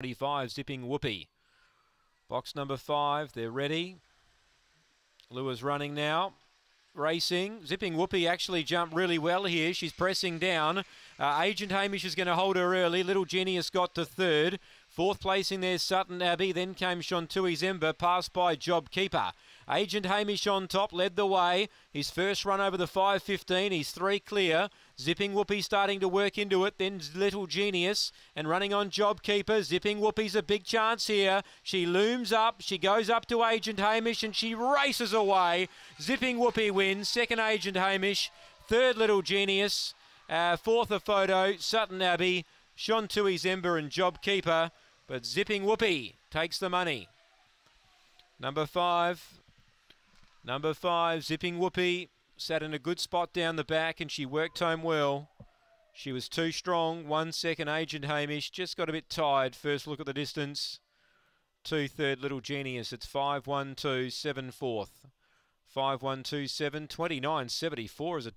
25, zipping whoopee. Box number five, they're ready. Lua's running now. Racing. Zipping Whoopee actually jumped really well here. She's pressing down. Uh, Agent Hamish is going to hold her early. Little Genius got to third. Fourth place in there, Sutton Abbey. Then came Shontui Zemba, passed by Jobkeeper. Agent Hamish on top led the way. His first run over the 5.15. He's three clear. Zipping Whoopie starting to work into it. Then Little Genius and running on Jobkeeper. Zipping Whoopie's a big chance here. She looms up. She goes up to Agent Hamish and she races away. Zipping Whoopie wins. Second Agent Hamish. Third Little Genius. Uh, fourth a photo. Sutton Abbey. Tui Zemba and Jobkeeper. But Zipping Whoopee takes the money. Number five. Number five, Zipping Whoopee sat in a good spot down the back and she worked home well. She was too strong. One second, Agent Hamish. Just got a bit tired. First look at the distance. Two third, Little Genius. It's five one two seven fourth. Five one two seven twenty nine seventy four is a